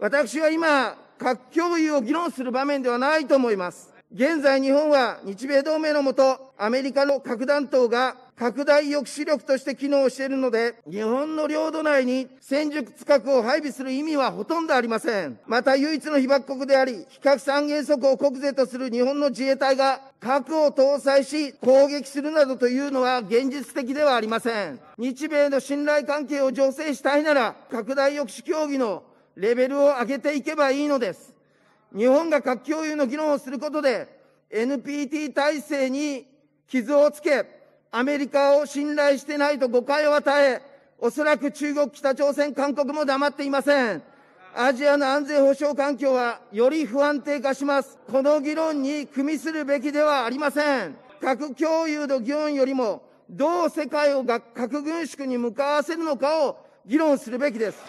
私は今、核共有を議論する場面ではないと思います。現在日本は日米同盟のもと、アメリカの核弾頭が拡大抑止力として機能しているので、日本の領土内に戦術核を配備する意味はほとんどありません。また唯一の被爆国であり、非核三原則を国税とする日本の自衛隊が核を搭載し攻撃するなどというのは現実的ではありません。日米の信頼関係を醸成したいなら、拡大抑止協議のレベルを上げていけばいいのです。日本が核共有の議論をすることで、NPT 体制に傷をつけ、アメリカを信頼してないと誤解を与え、おそらく中国、北朝鮮、韓国も黙っていません。アジアの安全保障環境はより不安定化します。この議論に組みするべきではありません。核共有の議論よりも、どう世界を核軍縮に向かわせるのかを議論するべきです。